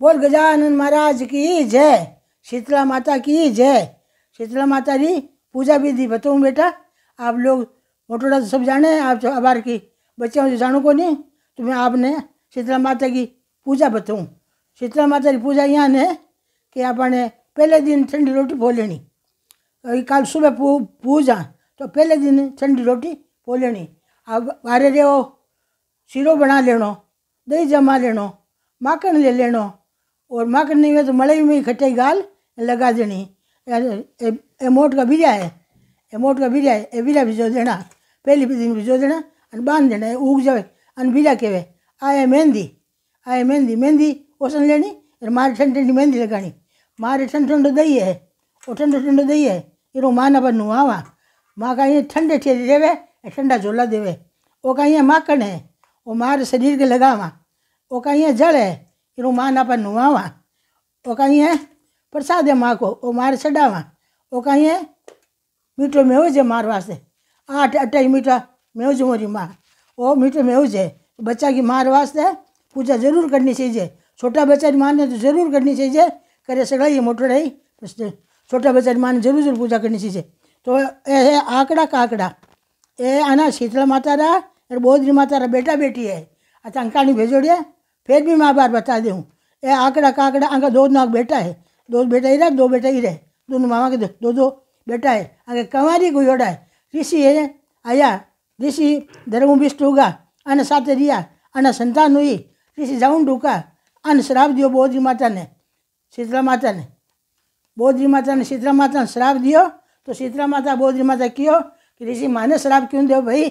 बोल गजानन महाराज की जय शीतला माता की जय शीतला माता की पूजा विधि बताऊँ बेटा आप लोग मोटोड़ा सब जाने आप अबार की बच्चे मुझे तो जानू को नहीं तुम्हें आपने शीतला की पूजा बताऊँ शीतला माता की पूजा यहाँ ने कि आपने पहले दिन ठंडी रोटी पोलेनी कल सुबह पूजा तो पहले दिन ठंडी रोटी लेनी अब बारे रे हो सीरो बना लेनो दही जमा लेनो माखन ले लेनो और माखन नहीं हुए तो मलई में खटाई गाल लगा देनी मोट का बीजा है मोट का बीजा है ए बीजा भिजो देना पहले दिन भिजो देना बांध देना उग जाए अन बीजा कहवे आया मेहंदी आया मेहंदी मेहंदी ओसन लेनी और तो मारे ठंडी ठंडी मेहंदी लगानी मारे ठंड ठंड दही है वो ठंड ठंडो दही है इरो तो माँ ना बनू आवा माँ का ठंडे ठेर देवे ठंडा झोला देवे वो का ये माकड़ है वो मारे शरीर के लगावा वो कहीं जल है इरो तो माँ ना बनू आवा वो का ये प्रसाद है माँ को वो मारे चढ़ावा वो का है मीठो मेहूज है मार वास्ते आठ अट्ठाई मीठा मेहूज मोरी माँ वो मीठो मेहूज है बच्चा की मार वास्ते पूजा जरूर करनी चाहिए छोटा बच्चा की माने तो जरूर करनी चाहिए करे सगळा ही मोठं राही छोटा माँ ने जरूर जरूर पूजा करनी चाहिए तो ये आंकड़ा आंकड़ा ये आना शीतला माता रहा और बोधरी माता रहा बेटा बेटी है अच्छा नहीं भेजोड़िया फिर भी मैं बार बता दे हूँ ये आंकड़ा आंकड़ा अंका दो नाक बेटा है दो बेटा ही रहा दो बेटा ही रहे दोनों मामा के दो दो बेटा है आगे कंवारी गुजोड़ा है ऋषि है आया ऋषि धर्म विष्ट होगा અને સાથે संतान हुई સંતાન હોય ढूका જાઉન श्राप दियो શ્રાપ माता ने शीतला माता ने बोधरी माता ने शीतला माता ने श्राप दियो तो शीतला माता बोधरी माता क्यों कि ऋषि माने श्राप क्यों दो भाई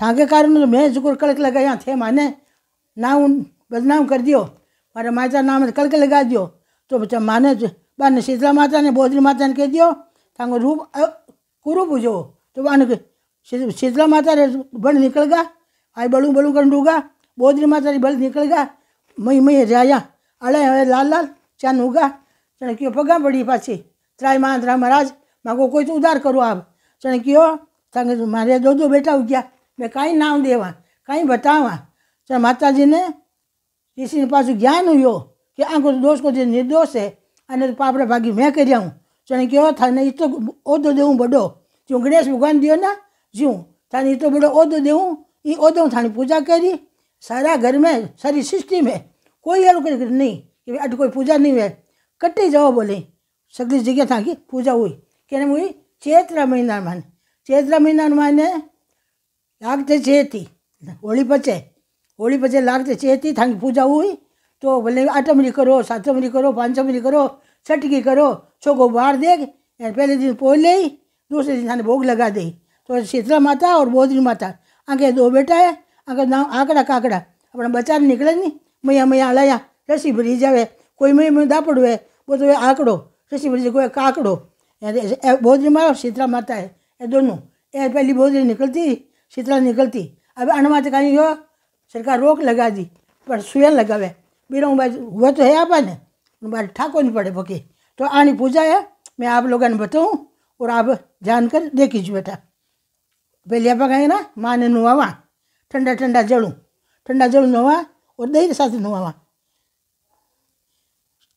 थाके कारण तो मैं जुकुर कलक लगाया थे माने उन बदनाम कर दियो मारे माता नाम कलक लगा दियो तो बच्चा माने बाने शीतला माता ने बोधरी माता ने कह दियो था रूप कुरूप जो तो बाने शीतला माता बल निकलगा आई बलू कर कंडूगा बोधरी माता बल निकलगा मई मई जाया अड़े हवे लाल लाल चान उगा चणकियो पगा पड़ी पाछी त्राय महांतरा महाराज मागो कोई तो उधार करो आप चणकियो संग तो मारे दो दो बेटा उग्या मैं कहीं नाम देवा कहीं बतावा चल माता जी ने किसी ने पास ज्ञान हुयो कि आंको तो दोष को जो निर्दोष है अने तो पापड़े भागी मैं कर हूँ चण क्यों था ने इतो बड़ो जो गणेश भगवान दियो ना जीव थाने इतो बड़ो ओदो ॾियूं ई ओदो थाने पूजा करी सारा घर में सारी सृष्टि में कोई अलग कर नहीं कि अट कोई पूजा नहीं हुए कटे जाओ बोले सगली जगह था कि पूजा हुई कहने हुई चैत्र महीना माने चैत्र महीना माने लागते चेती होली पचे होली पचे लागते चेती था पूजा हुई तो बोले आठमरी करो सातमरी करो पांचमरी करो छठ की करो छोको बाहर देख पहले दिन पोल ले दूसरे दिन थाने भोग लगा दे और तो शीतला माता और बोधनी माता आगे दो बेटा है आगे नाम आकड़ा काकड़ा अपना बचा तो निकले नहीं मैया मैया लाया रसी भरी जावे कोई मैं मैं दापड़ हुए वो तो आकड़ो रसी भरी कोई काकड़ो बोधनी माता और शीतला माता है ये दोनों ये पहली बोधनी निकलती शीतला निकलती अब अनुमात का यो सरकार रोक लगा दी पर सुयन लगावे बीरों भाई हुआ तो है आपने ने बार ठाको नहीं पड़े पके तो आनी पूजा है मैं आप लोगों ने बताऊँ और आप जानकर देखीजिए बेटा पहले पकाए ना माँ ने नुआवा ठंडा ठंडा जड़ू ठंडा जड़ू नुआ और दही के साथ नुआवा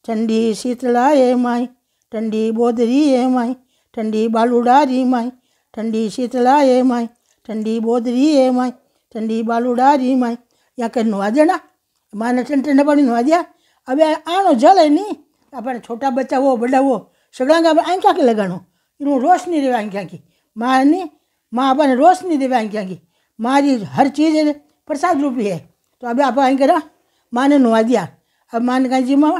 ठंडी शीतला ये माई ठंडी बोधरी ये माई ठंडी बालूडारी माई ठंडी शीतला ये माई ठंडी बोधरी ये माई ठंडी बालूडारी माई या कहीं नुआ देना माँ ने ठंडे ठंडा पानी नुआ दिया अब आनो जल है नहीं अपने छोटा बच्चा वो बड़ा वो सगड़ा का आंख्या के लगा रोशनी रहे आंख्या की माँ ने माँ आप रोशनी देवे आई क्या मारी हर चीज प्रसाद रूपी है तो अभी आप आई करा माँ ने नुआ दिया अब माँ ने कहा जी माँ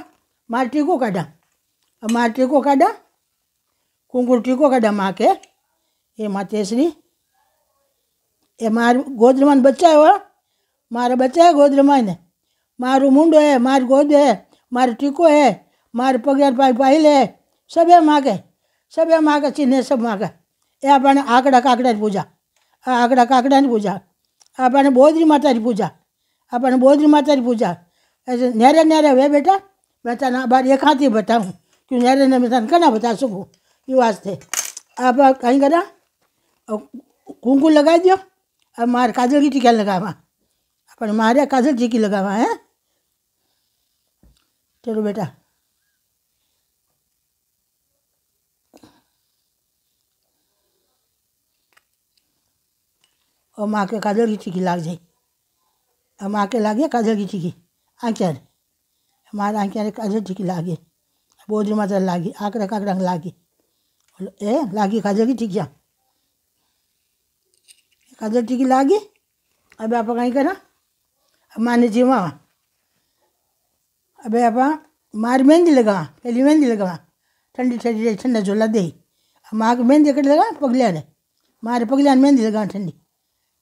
मार टीको काटा अब मार टीको काटा कुंकुर टीको काटा माँ के ये माँ तेसरी ये मार गोद्र बच्चा है वो मारा बच्चा है गोद्र मन मारू मुंडो है मार गोद है मार टीको है मार पगार पाई है सब है माँ के सब है माँ का चिन्ह है सब माँ का આપણ આકડા કાકડા ની પૂજા આકડા કાકડા ની પૂજા આપણને બોદરી માતા ની પૂજા આપણને બોદરી માતા ની પૂજા નેરે નેરે વે બેટા મેં તને બાર એકાથી બતા હું કે નેરે ને મિસન કને બતા સુ હું ઈ વાસ્તે આ બા કઈ ગડા કુંકુ લગા દયો આ માર કાજળ ની ટીકા લગાવા આપણને માર કાજળ ની ટીકા લગાવા હે ચલો બેટા और माँ के काजल की चिकी लाग जाए और माँ के लागे काजल की चिकी आंचार हमारे आंचार काजल चिकी लागे बोझ माता का आकड़ा लागे बोलो ए लागे काजल की चिकिया काजल चिकी लागे अब आप कहीं करा माँ ने जीवा अब आप मार मेहंदी लगा पहली मेहंदी लगा ठंडी ठंडी ठंडा झोला दे माँ को मेहंदी कट लगा पगलिया ने मारे पगलिया मेहंदी लगा ठंडी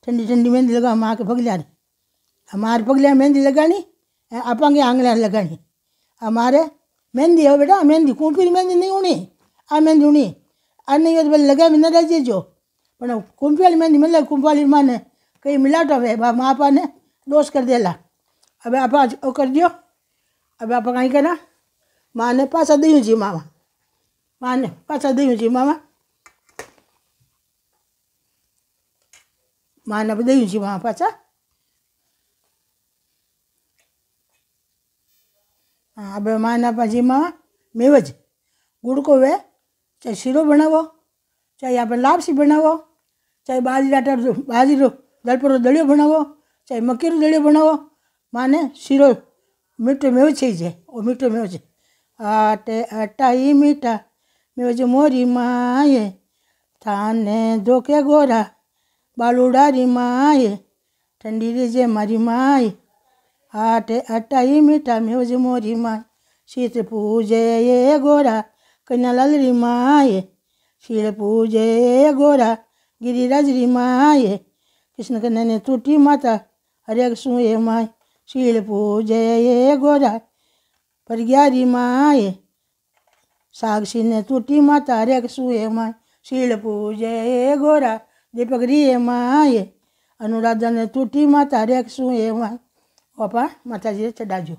ठंडी ठंडी मेहंदी लगा माँ के पगलियार हमारे पगलिया मेहंदी लगानी आप आंगलियार लगानी हमारे मेहंदी हो बेटा मेहंदी कूपी मेहंदी नहीं होनी आ मेहंदी होनी आ नहीं हो तो भाई लगे भी न रह जाइजो पर कुंपी वाली मेहंदी मिले मतलब कुंपी वाली माँ ने कहीं मिलाट हुए माँ पा ने दोष कर देला अब आप कर दियो अब आप कहीं करना माँ ने पासा दी जी मामा माँ ने पासा दी जी मामा માને બધું જીવા પાછા હવે માના પાછીમાં મેવ જ ગુડ કોવે ચાહે શીરો બનાવો ચાહે આપણે લાપસી બનાવો ચાહે બાજરી આટા બાજરીનો દલપરો દળિયો બનાવો ચાહે મકીરો દળિયો બનાવો માને શીરો મીઠો મેવ છે જે ઓ મીઠો મેવ છે આટે અટાઈ મીઠા મેવ છે મોરી માએ થાને ધોકે ગોરા ಬಾಲುಡಾರಿ ಮಾಯೆ ठंडी जे मारी माई आठ आटाई मीठा म्योज मोरी माई शीत पूजे ये गोरा कन्या लाल री माए शील पूजे ये गोरा गिरिराज री माए कृष्ण कन्या ने टूटी माता हरेक सुए माए शील पूजे ये गोरा परग्यारी माए साक्षी ने टूटी माता हरेक सुए माए शील पूजे ये गोरा दीपक री ए माए अनुराधा ने तूटी माता रेख शू ए मपा माता जी चढ़ाजो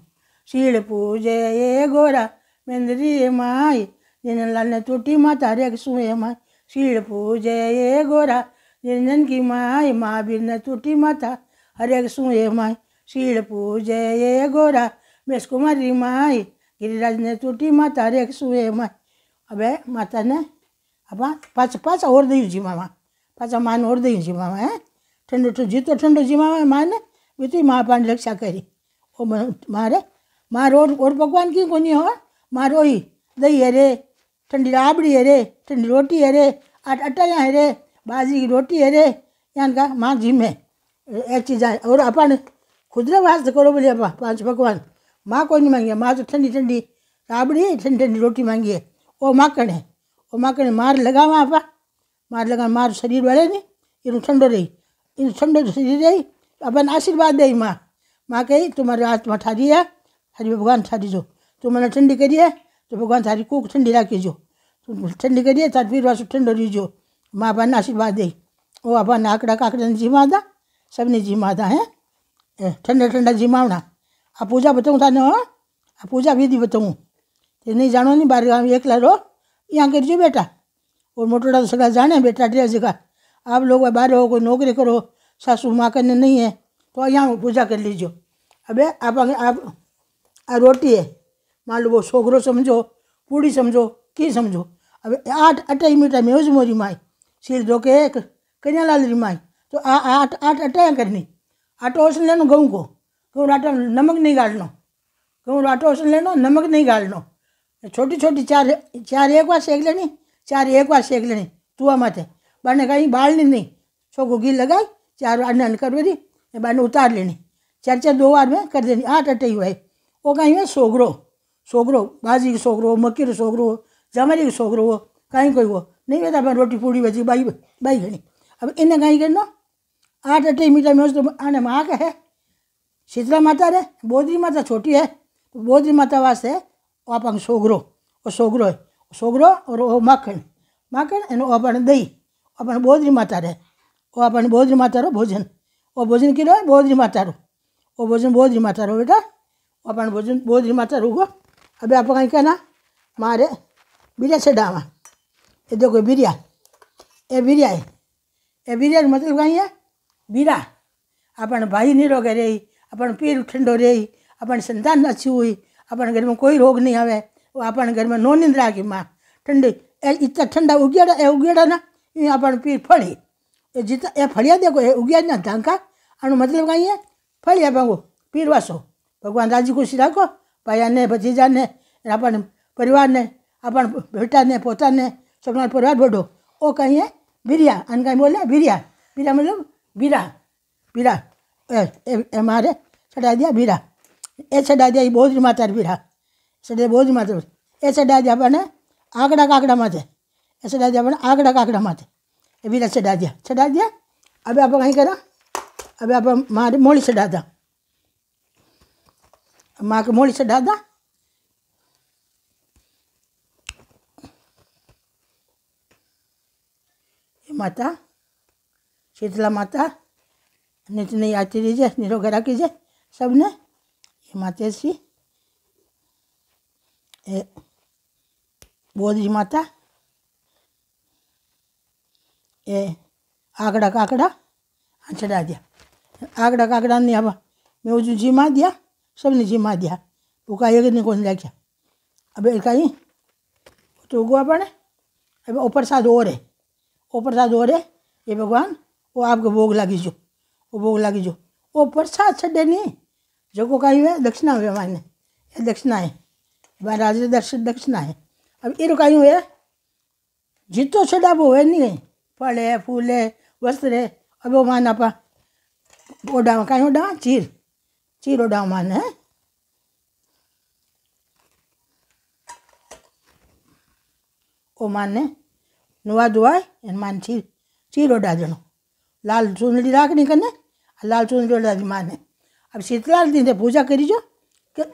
शील पूजे ए गोरा मेन्द्री ए माए दीनलाल ने तूटी माता रेख शू ए माए शील पूजे ए गोरा निरंजन की माए महावीर ने तूटी माता हरेक शू ए माए शील पूजे ए गोरा मेष कुमारी माए गिरिराज ने तूटी माता हरेक शू ए माए अबे माता ने अपना पाँच पाँच और दीजिए मामा पाचा मान ओर दी जीमा मैं ठंडो ठंड जीतो ठंडो जीमा मैं मैं बीत माँ पांडे रक्षा करी ओ मारे मारो और पकवान क्यों को नहीं हो मारो ही दही अरे ठंडी राबड़ी अरे ठंडी रोटी अरे आठ अटाया अरे बाजी की रोटी अरे यान का माँ जिमे एक चीज और अपन खुदरे वास्ते करो बोले अपा पांच पकवान माँ कोई नहीं मांगी माँ तो ठंडी ठंडी राबड़ी ठंडी ठंडी रोटी मांगी है ओ माँ कड़े ओ माँ कड़े मार लगावा अपा मार લગન मार शरीर વળે નહીં એનું ઠંડો રહી એનું ઠંડો શરીર રહી अपन आशीर्वाद दे माँ माँ कही तुम्हारे हाथ में ठारी है हरी भगवान ठारी जो तुम मैंने ठंडी करी है तो भगवान थारी कोक ठंडी राखी जो तुम ठंडी करी है तार फिर वासु ठंडो जो माँ अपन आशीर्वाद दे वो अपन आकड़ा काकड़ा ने जिमादा सब ने जिमादा है ठंडा ठंडा जिमावना आप पूजा बताऊँ था ना आप पूजा विधि बताऊँ नहीं जानो नहीं बारह एक रो यहाँ कर जो बेटा और मोटोड़ा तो सगा जाने बेटा डेरा जगह आप लोग बाहर हो कोई नौकरी करो सासू माँ करने नहीं है तो यहाँ पूजा कर लीजिए अबे आप आप आ रोटी है मान लो वो छोकरो समझो पूड़ी समझो की समझो अब आठ अटाई मीठा मेज मोरी माई सिर धो के एक कन्या लाल री माई तो आ आठ आठ अटाया करनी आटो ले लेना गहूँ को गहूँ आटो नमक नहीं गालना गहूँ आटो उसने लेना नमक नहीं गालना छोटी छोटी चार चार एक बार सेक लेनी चार एक बार शेक लेनी तुआ माथे बाने कहीं बाल नहीं छोको घी लगाई चार बार नन कर दी बाने उतार लेनी चार चार दो बार में कर देनी आठ अटे हुआ है वो कहीं है सोगरो सोगरो बाजी का सोगरो मक्की का सोगरो जमरी को सोगरो वो कहीं कोई वो नहीं बेटा अपने रोटी पूड़ी बची बाई बाई घनी अब इन्हें कहीं करना आठ अटे मीटर में तो आने में आके है शीतला माता रे बोधरी माता छोटी है तो बोधरी माता वास्ते आप सोगरो और सोगरो है छोकरो मखण माखण एनु अपन दही अपन बोजरी माता रहे वो अपन बोजरी माता रो भोजन वो भोजन कि बोजरी माता रो वो भोजन बोधरी माता रो बेटा वो अपन भोजन बोधरी माता रो अभी आप कहीं कहना मारे बिरिया से डावा ये देखो बिरिया ए बिरिया है ए बिरिया मतलब कहीं है बीरा अपन भाई नहीं रोगे रही अपन पीर ठंडो रही अपन संतान अच्छी हुई अपन घर में कोई रोग नहीं आवे अपन घर में नो निंद्रा की माँ ठंडी इतना ठंडा उगेड़ा ए उगेड़ा ना ये अपन पीर फड़ी ये जितना ये फड़िया देखो ये उगिया ना धांका अनु मतलब कहीं है फड़िया भागो पीर वासो भगवान राजी खुशी राखो भाया ने भतीजा ने अपन परिवार ने अपन बेटा ने पोता ने सबना परिवार बढ़ो वो कहीं है बिरिया अन कहीं बोले बिरिया बिरा मतलब बिरा बिरा मारे छटा दिया बिरा ए छटा दिया ये बहुत माता बिरा सड़े बोझ में ए सड़ा डाज आपने आकड़ा काकड़ा में थे एस डाज आपने आकड़ा काकड़ा में थे ये भी से डाज से अब आप कहीं करा अब आप मारे मोड़ी से डा माँ के मोड़ी से डा था माता शीतला माता नित नहीं आती रहिए निरोग रखीजिए सबने ये माते सी ಗೋಧಿ eh, ए ಏ ಆಗಡ ಕಾಕಡ ಅಂಚಡಾ दिया आगड़ा काकड़ा नहीं अब मैं वो जो जिमा दिया सब ने जिमा दिया तो वो का नहीं कौन गया अब कहीं तो हुआ पड़े अब ओ प्रसाद और है ऊपर प्रसाद और है ये भगवान वो आपको भोग लगी जो वो भोग लगी जो वो प्रसाद छे नहीं जो को कहीं हुए दक्षिणा हुए मायने ये दक्षिणा है राजा दर्शन दक्षिणा है अब ये रुकाई हुए जितो छोटा वो है नहीं फल है फूल है वस्त्र है अब वो मान आप ओडाव कहीं ओडाव चीर चीर ओडाव मान है ओ मान ने नुआ दुआ इन मान चीर चीर ओडा जनो लाल चूंदड़ी राख नहीं करने लाल चूंदड़ी ओडा मान है अब शीतलाल दिन पूजा करीजो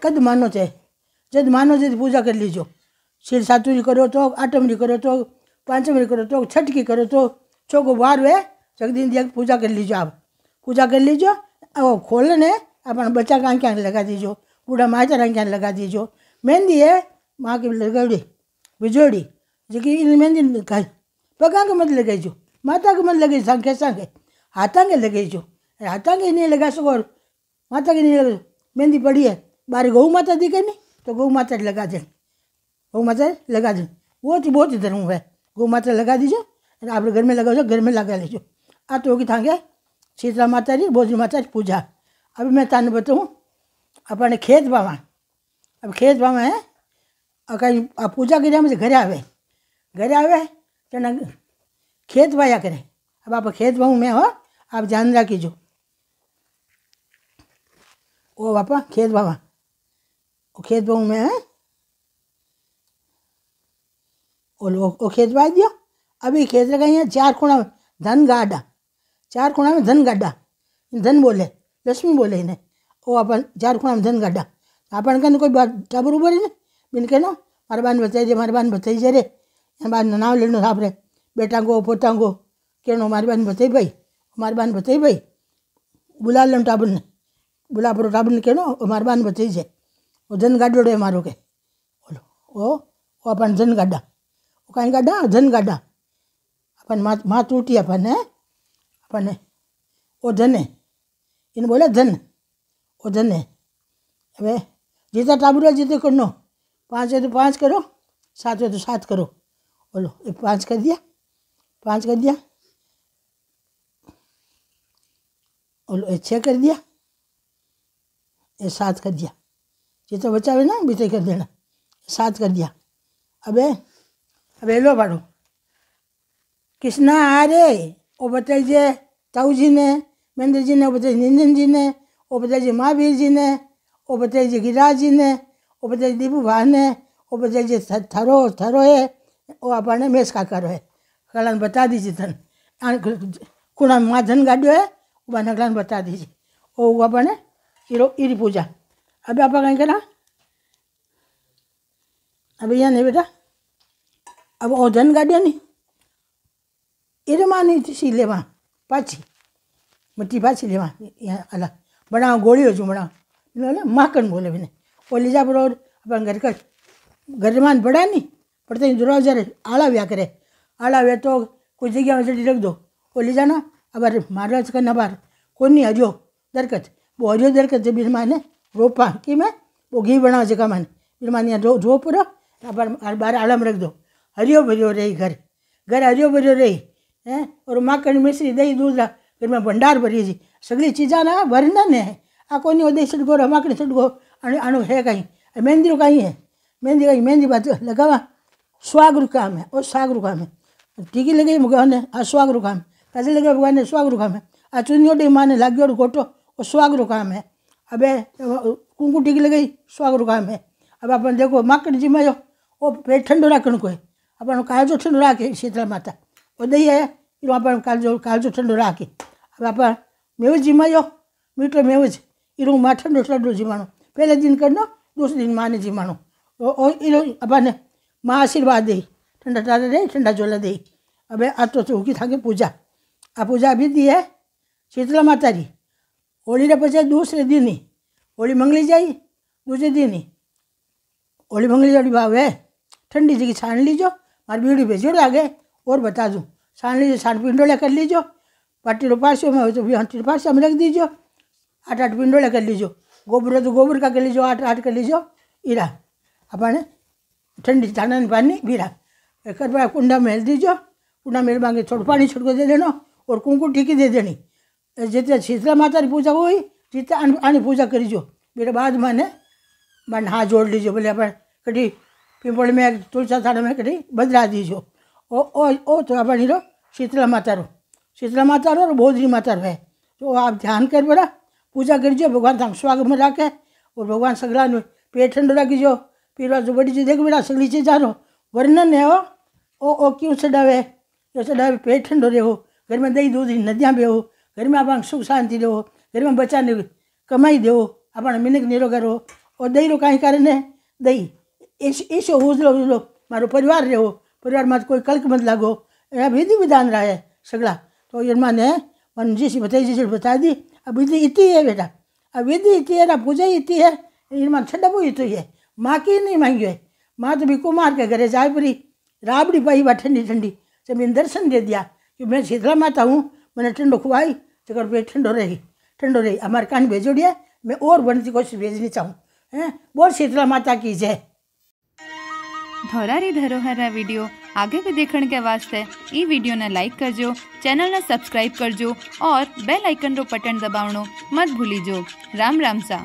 कद मानो चाहे जद જદ માનો જદ પૂજા કરી લીજો શીર સાતુરી કરો તો આઠમરી કરો તો પાંચમરી કરો તો છઠકી કરો તો ચોકો વાર વે दिया पूजा कर लीजो आप पूजा कर लीजो और खोलने अपना बच्चा का क्या लगा दीजो बूढ़ा माचर क्या लगा दीजो मेहंदी है माँ की लगौड़ी बिजोड़ी जी इन मेहंदी खाई पगा के मत लगाई जो माता के मत लगे संखे संखे हाथा के लगे लगाइजो हाथा के नहीं लगा सको माता के नहीं लगा मेहंदी पड़ी है बारे गऊ माता दी कहीं तो गौ माता लगा दें गौ माता लगा दें वो तो बहुत धर्म है गौ माता लगा दीजिए आप घर में लगा दो घर में लगा लीजिए आ तो होगी था शीतला माता जी बोझ माता जी पूजा अभी मैं तान बताऊँ अपने खेत बाबा अब खेत बाबा है और कहीं पूजा करें मुझे घरे आवे घरे आवे तो ना खेत बाया करें अब आप खेत बाहूँ मैं हो आप ध्यान रखीजो ओ बापा खेत बाबा खेत बहू में है खेत बाज दियो अभी खेत लगाई है चार खूणा में धन गाडा चार खूणा में धन गाडा धन बोले लक्ष्मी बोले इन्हें वो अपन चार खूणा में धन गाडा अपन कहने कोई बात टाबर उबर है बिन के ना मारे बान बताई दे मारे बान बताई जे रे बात नाव लेनो साहब रे बेटा को पोता को कहना हमारे बान बताई भाई हमारे बान बताई भाई बुला लो टाबर ने बुला पर टाबर ने कहना हमारे बान बताई जाए वो जन गाड्यो मारो के बोलो वो वो अपन जन गाडा वो कहीं गाडा जन गाडा अपन माँ माँ टूटी अपन है अपन है वो जन है इन बोले जन वो जन है अब जीता टाबुरा जीते करो पाँच है तो पाँच करो सात है तो सात करो बोलो एक पाँच कर दिया पाँच कर दिया बोलो ये छः कर दिया ये सात कर दिया तो बचा हुआ ना बीते कर देना साथ कर दिया अबे अबे लो बाड़ो कृष्णा आ रे वो बताइए ताऊ जी ने महेंद्र जी ने वो बताइए निंदन जी ने वो बताइए महावीर जी ने वो बताइए गिरिराज जी ने वो बताइए दीपू भा ने वो बताइए थरो थरो है वो अपने मेस का करो है कलान बता दीजिए तन कुणा माधन गाड़ियों है वो बना बता दीजिए वो अपने पूजा अबे आप कहीं करा अबे यहाँ नहीं बेटा अब ओजन गाड़िया नहीं इरे मानी सी लेवा पाची मट्टी पाची लेवा यहाँ अला बनाओ गोली हो बनाओ बोले माकन बोले मैंने बोले जा बड़ो अपन घर कर घर मान बड़ा नहीं पड़ते दरवाजा रे आला व्या करे आला व्या तो कोई जगह में चढ़ी रख दो बोले जाना अब अरे मारा करना बार कौन नहीं हजो दरकत वो हजो दरकत जमीन माने रोपा कि मैं वो घी बनाओ जगह मैंने फिर मानिया धो धो पूरा बार बार आलम रख दो हरियो भरियो रही घर घर हरियो भरियो रही है और माखन मिश्री दही दूध फिर मैं भंडार भरी जी सगली चीज़ा ना वर्णन है आ को नहीं दही सडगो रहा माखन अणु अणु है कहीं मेहंदी कहीं है मेहंदी कहीं मेहंदी बात लगावा स्वागरू काम है और सागरू काम है ठीक ही लगे भगवान ने आ स्वाग स्वागरू काम कैसे लगे भगवान ने स्वागरू काम है आ चुनियोटी माँ ने लाग्योड़ गोटो और स्वागरू काम है अबे कुंकू ठीक लगे स्वागत काम है अब अपन देखो माकड़ जी में वो पेट ठंडो राखण को अपन काजो ठंडो राखे शीतला माता वो दही है फिर अपन काजो काजो ठंडो राखे अब अपन मेव जी में मीठो मेवज इन माँ ठंडो ठंडो जीवाणु पहले दिन करना दूसरे दिन माँ ने जीवाणो और अपन माँ आशीर्वाद दे ठंडा टाटा दे ठंडा झोला दे अबे आ तो चौकी तो था पूजा आ पूजा भी दी है शीतला माता री होली रहा पचे दूसरे दिन ही होली मंगली जाए दूसरे दिन ही होली मंगली जाड़ी भाव है ठंडी जगह छान लीजो मार बीड़ी भेजो लागे और बता दूँ छान लीजिए छान पिंडोला कर लीजो पट्टी पार्सों में हो तो हंटी पार्सों में रख दीजिए आठ आठ पिंडोला कर लीजिए गोबर हो तो गोबर का कर लीजिए आठ आठ कर लीजिए इरा अपन ठंडी छानन पानी बीरा एक कुंडा मेल दीजिए कुंडा मेल मांगे छोड़ पानी छोड़ के दे देना और कुंकू ठीक दे देनी જેટલે શીતલા માતાની પૂજા હોય રીતે આની પૂજા કરીજો બેટા બાદ मैंने मैं હા जोड़ लीजिए बोले આપણે કઢી પીપળ में तुलसा થાળ में કઢી बदला દીજો ओ ओ ओ तो अपन हीरो शीतला माता रो शीतला माता रो और बोधरी माता रो है तो आप ध्यान कर बोला पूजा करिए भगवान धाम स्वागत में रखे और भगवान सगला पेट ठंडो रखिजो फिर जो बड़ी चीज देख बेटा सगली चीज जानो वर्णन है ओ ओ ओ क्यों चढ़ावे यो चढ़ावे पेट ठंडो रहो घर में दही दूध नदियाँ भी हो घर में आप सुख शांति दो घर में बच्चा ने कमाई दो अपना मिनक निरो करो और दही रो कहीं कारण है दही ऐसो उजलो उजलो मारो परिवार रहो परिवार में कोई कल्क मत लागो यह विधि विधान रहा है सगड़ा तो ये मैंने मन सी बताई जैसे बता दी अब विधि इतनी है बेटा अब विधि इतनी है ना पूजा इतनी है इनमान छडबो इतो है माँ की नहीं मांगी है माँ तो भी कुमार के घरे जाए पूरी राबड़ी पाई बा ठंडी ठंडी जब मैंने दर्शन दे दिया कि मैं शीतला माता हूँ मैंने ठंडो खुआई तेकर वे ठंडो रही ठंडो रही हमारे कान भेजोड़िया मैं और बनने की कोशिश भेजनी चाहूँ हैं बोल शीतला माता की जय ધોરારી ધરોહરના વિડીયો આગે ભી દેખણ કે વાસ્તે ઈ વિડીયોને લાઈક કરજો ચેનલને સબસ્ક્રાઇબ કરજો ઓર બેલ આઇકન રો બટન દબાવણો મત ભૂલીજો રામ રામ સા